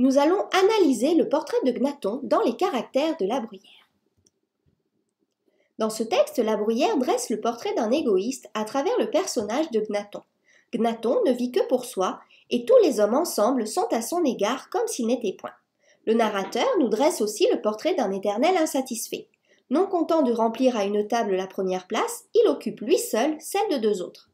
nous allons analyser le portrait de Gnaton dans les caractères de La Bruyère. Dans ce texte, La Bruyère dresse le portrait d'un égoïste à travers le personnage de Gnaton. Gnaton ne vit que pour soi, et tous les hommes ensemble sont à son égard comme s'il n'était point. Le narrateur nous dresse aussi le portrait d'un éternel insatisfait. Non content de remplir à une table la première place, il occupe lui seul celle de deux autres.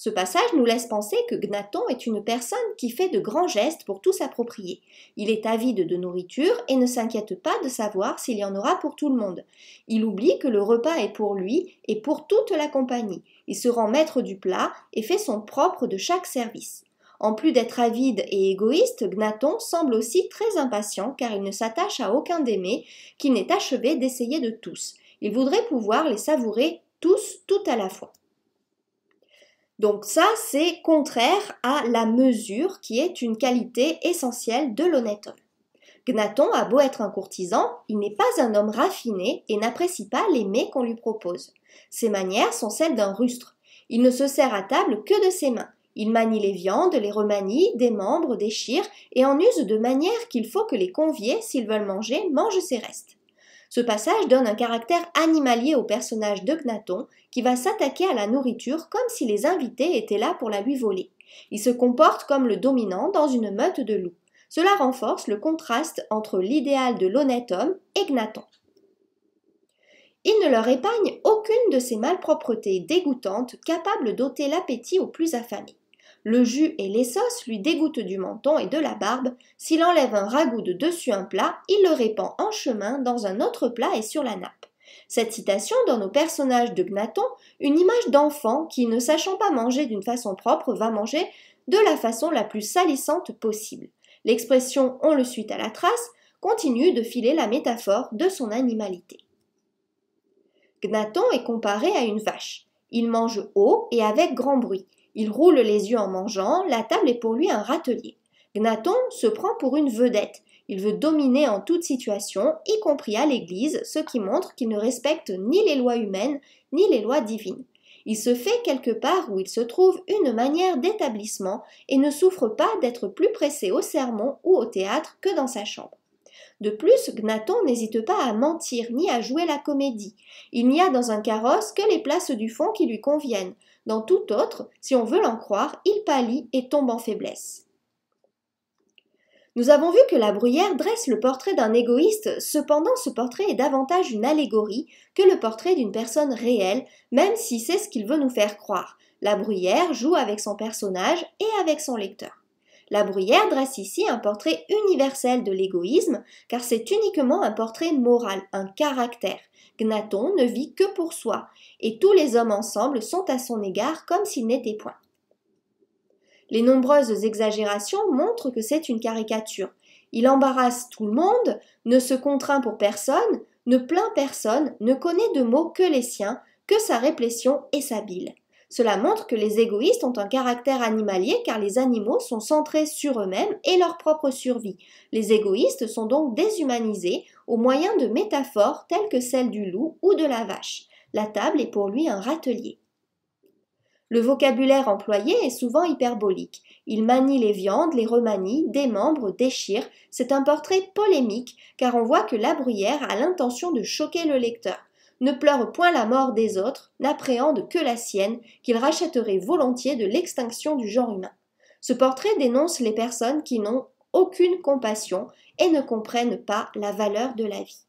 Ce passage nous laisse penser que Gnaton est une personne qui fait de grands gestes pour tout s'approprier. Il est avide de nourriture et ne s'inquiète pas de savoir s'il y en aura pour tout le monde. Il oublie que le repas est pour lui et pour toute la compagnie. Il se rend maître du plat et fait son propre de chaque service. En plus d'être avide et égoïste, Gnaton semble aussi très impatient car il ne s'attache à aucun d'aimer, qu'il n'est achevé d'essayer de tous. Il voudrait pouvoir les savourer tous tout à la fois. Donc ça, c'est contraire à la mesure qui est une qualité essentielle de l'honnête homme. Gnaton a beau être un courtisan, il n'est pas un homme raffiné et n'apprécie pas les mets qu'on lui propose. Ses manières sont celles d'un rustre. Il ne se sert à table que de ses mains. Il manie les viandes, les remanie, démembre, déchire et en use de manière qu'il faut que les conviés, s'ils veulent manger, mangent ses restes. Ce passage donne un caractère animalier au personnage de Gnaton qui va s'attaquer à la nourriture comme si les invités étaient là pour la lui voler. Il se comporte comme le dominant dans une meute de loups. Cela renforce le contraste entre l'idéal de l'honnête homme et Gnaton. Il ne leur épargne aucune de ces malpropretés dégoûtantes capables d'ôter l'appétit aux plus affamés. Le jus et les sauces lui dégoûtent du menton et de la barbe. S'il enlève un ragoût de dessus un plat, il le répand en chemin dans un autre plat et sur la nappe. Cette citation donne au personnage de Gnaton une image d'enfant qui, ne sachant pas manger d'une façon propre, va manger de la façon la plus salissante possible. L'expression on le suit à la trace continue de filer la métaphore de son animalité. Gnaton est comparé à une vache. Il mange haut et avec grand bruit. Il roule les yeux en mangeant, la table est pour lui un râtelier. Gnaton se prend pour une vedette. Il veut dominer en toute situation, y compris à l'Église, ce qui montre qu'il ne respecte ni les lois humaines ni les lois divines. Il se fait quelque part où il se trouve une manière d'établissement et ne souffre pas d'être plus pressé au sermon ou au théâtre que dans sa chambre. De plus, Gnaton n'hésite pas à mentir ni à jouer la comédie. Il n'y a dans un carrosse que les places du fond qui lui conviennent. Dans tout autre, si on veut l'en croire, il pâlit et tombe en faiblesse. Nous avons vu que la bruyère dresse le portrait d'un égoïste, cependant ce portrait est davantage une allégorie que le portrait d'une personne réelle, même si c'est ce qu'il veut nous faire croire. La bruyère joue avec son personnage et avec son lecteur. La bruyère dresse ici un portrait universel de l'égoïsme, car c'est uniquement un portrait moral, un caractère. Gnaton ne vit que pour soi, et tous les hommes ensemble sont à son égard comme s'ils n'étaient point. Les nombreuses exagérations montrent que c'est une caricature. Il embarrasse tout le monde, ne se contraint pour personne, ne plaint personne, ne connaît de mots que les siens, que sa répression et sa bile. Cela montre que les égoïstes ont un caractère animalier car les animaux sont centrés sur eux-mêmes et leur propre survie. Les égoïstes sont donc déshumanisés au moyen de métaphores telles que celle du loup ou de la vache. La table est pour lui un râtelier. Le vocabulaire employé est souvent hyperbolique. Il manie les viandes, les remanie, démembre, déchire. C'est un portrait polémique car on voit que la bruyère a l'intention de choquer le lecteur ne pleure point la mort des autres, n'appréhende que la sienne, qu'il rachèterait volontiers de l'extinction du genre humain. Ce portrait dénonce les personnes qui n'ont aucune compassion et ne comprennent pas la valeur de la vie.